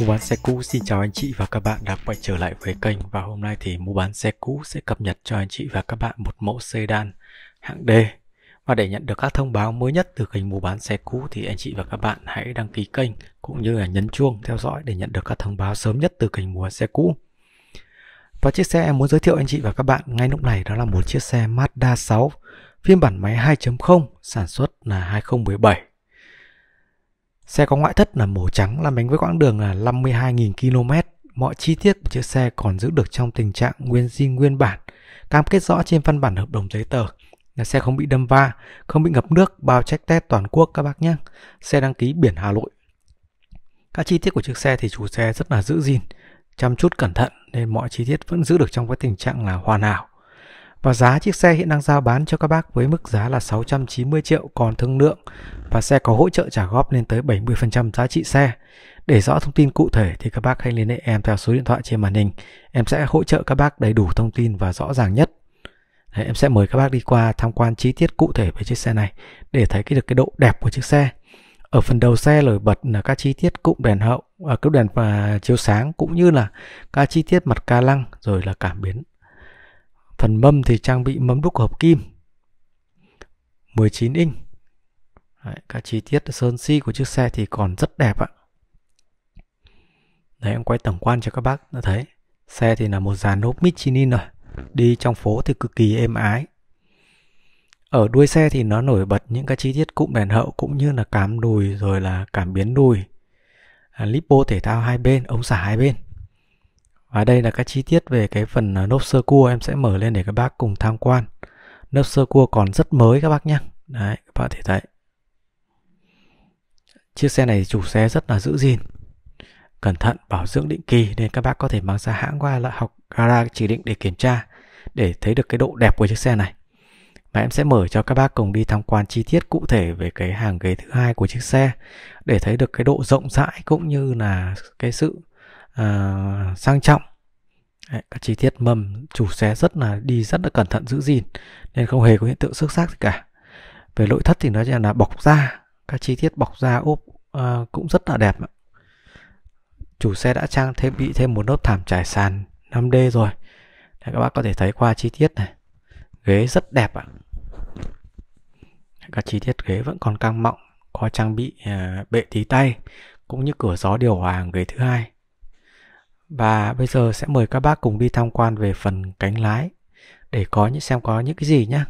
Mua bán xe cũ xin chào anh chị và các bạn đã quay trở lại với kênh và hôm nay thì mua bán xe cũ sẽ cập nhật cho anh chị và các bạn một mẫu sedan hạng D và để nhận được các thông báo mới nhất từ kênh mua bán xe cũ thì anh chị và các bạn hãy đăng ký kênh cũng như là nhấn chuông theo dõi để nhận được các thông báo sớm nhất từ kênh mua bán xe cũ và chiếc xe em muốn giới thiệu anh chị và các bạn ngay lúc này đó là một chiếc xe Mazda 6 phiên bản máy 2.0 sản xuất là 2017 Xe có ngoại thất là màu trắng làm bánh với quãng đường là 52.000 km. Mọi chi tiết của chiếc xe còn giữ được trong tình trạng nguyên zin nguyên bản, cam kết rõ trên văn bản hợp đồng giấy tờ là xe không bị đâm va, không bị ngập nước, bao check test toàn quốc các bác nhé. Xe đăng ký biển Hà Nội. Các chi tiết của chiếc xe thì chủ xe rất là giữ gìn, chăm chút cẩn thận nên mọi chi tiết vẫn giữ được trong cái tình trạng là hoàn hảo. Và giá chiếc xe hiện đang giao bán cho các bác với mức giá là 690 triệu còn thương lượng và xe có hỗ trợ trả góp lên tới 70% giá trị xe. Để rõ thông tin cụ thể thì các bác hãy liên hệ em theo số điện thoại trên màn hình. Em sẽ hỗ trợ các bác đầy đủ thông tin và rõ ràng nhất. Đấy, em sẽ mời các bác đi qua tham quan chi tiết cụ thể về chiếc xe này để thấy cái được cái độ đẹp của chiếc xe. Ở phần đầu xe nổi bật là các chi tiết cụm đèn hậu, à, cụm đèn và chiếu sáng cũng như là các chi tiết mặt ca lăng rồi là cảm biến Phần mâm thì trang bị mâm đúc hợp kim 19 inch Đấy, các chi tiết sơn si của chiếc xe thì còn rất đẹp ạ Đấy em quay tổng quan cho các bác đã thấy Xe thì là một dàn nốt Michelin rồi Đi trong phố thì cực kỳ êm ái Ở đuôi xe thì nó nổi bật những cái chi tiết cụm đèn hậu Cũng như là cám đùi rồi là cảm biến đùi à, Lipo thể thao hai bên, ống xả hai bên và đây là các chi tiết về cái phần à, nốt sơ cua em sẽ mở lên để các bác cùng tham quan. Nốt sơ cua còn rất mới các bác nhé. Đấy, các bạn thể thấy. Chiếc xe này chủ xe rất là giữ gìn. Cẩn thận bảo dưỡng định kỳ nên các bác có thể mang ra hãng qua lại học gara chỉ định để kiểm tra để thấy được cái độ đẹp của chiếc xe này. Và em sẽ mở cho các bác cùng đi tham quan chi tiết cụ thể về cái hàng ghế thứ hai của chiếc xe để thấy được cái độ rộng rãi cũng như là cái sự uh, sang trọng Đấy, các chi tiết mâm chủ xé rất là đi rất là cẩn thận giữ gìn nên không hề có hiện tượng xước xác gì cả về nội thất thì nó là, là bọc da các chi tiết bọc da ốp uh, cũng rất là đẹp chủ xe đã trang thêm bị thêm một lớp thảm trải sàn 5D rồi Đấy, các bác có thể thấy qua chi tiết này ghế rất đẹp ạ các chi tiết ghế vẫn còn căng mọng có trang bị uh, bệ tí tay cũng như cửa gió điều hòa ghế thứ hai và bây giờ sẽ mời các bác cùng đi tham quan về phần cánh lái để có những xem có những cái gì nhé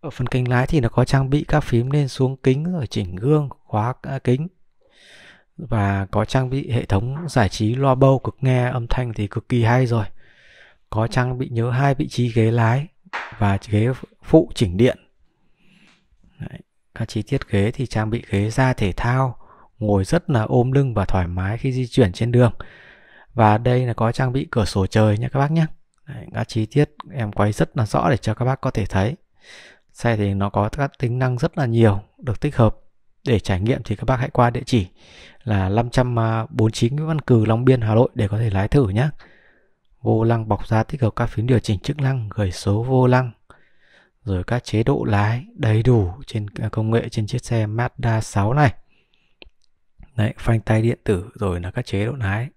Ở phần cánh lái thì nó có trang bị các phím lên xuống kính rồi chỉnh gương, khóa à, kính và có trang bị hệ thống giải trí loa bâu cực nghe âm thanh thì cực kỳ hay rồi. Có trang bị nhớ hai vị trí ghế lái và ghế phụ chỉnh điện. Đấy. Các chi tiết ghế thì trang bị ghế da thể thao, ngồi rất là ôm lưng và thoải mái khi di chuyển trên đường và đây là có trang bị cửa sổ trời nha các bác nhé các chi tiết em quay rất là rõ để cho các bác có thể thấy xe thì nó có các tính năng rất là nhiều được tích hợp để trải nghiệm thì các bác hãy qua địa chỉ là 549 à, Nguyễn Văn Cừ Long Biên Hà Nội để có thể lái thử nhé vô lăng bọc da tích hợp các phím điều chỉnh chức năng gửi số vô lăng rồi các chế độ lái đầy đủ trên à, công nghệ trên chiếc xe Mazda 6 này Đấy, phanh tay điện tử rồi là các chế độ lái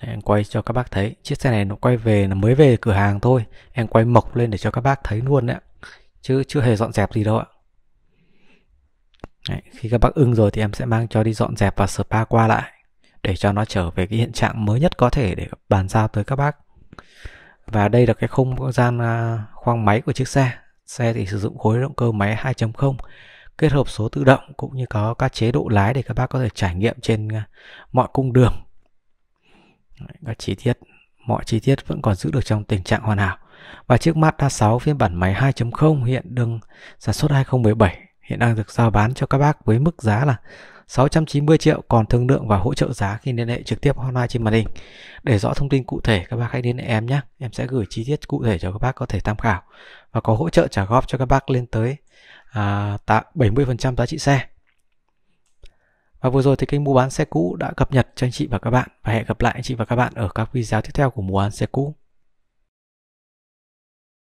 em quay cho các bác thấy Chiếc xe này nó quay về là mới về cửa hàng thôi Em quay mộc lên để cho các bác thấy luôn đấy Chứ chưa hề dọn dẹp gì đâu ạ đấy, Khi các bác ưng rồi thì em sẽ mang cho đi dọn dẹp và spa qua lại Để cho nó trở về cái hiện trạng mới nhất có thể để bàn giao tới các bác Và đây là cái không gian à, khoang máy của chiếc xe Xe thì sử dụng khối động cơ máy 2.0 kết hợp số tự động cũng như có các chế độ lái để các bác có thể trải nghiệm trên à, mọi cung đường các chi tiết mọi chi tiết vẫn còn giữ được trong tình trạng hoàn hảo và chiếc Mazda 6 phiên bản máy 2.0 hiện đang sản xuất 2017 hiện đang được giao bán cho các bác với mức giá là 690 triệu còn thương lượng và hỗ trợ giá khi liên hệ trực tiếp hotline trên màn hình. Để rõ thông tin cụ thể các bác hãy liên hệ em nhé. Em sẽ gửi chi tiết cụ thể cho các bác có thể tham khảo và có hỗ trợ trả góp cho các bác lên tới à, 70% giá trị xe. Và vừa rồi thì kênh mua bán xe cũ đã cập nhật cho anh chị và các bạn và hẹn gặp lại anh chị và các bạn ở các video tiếp theo của mua bán xe cũ.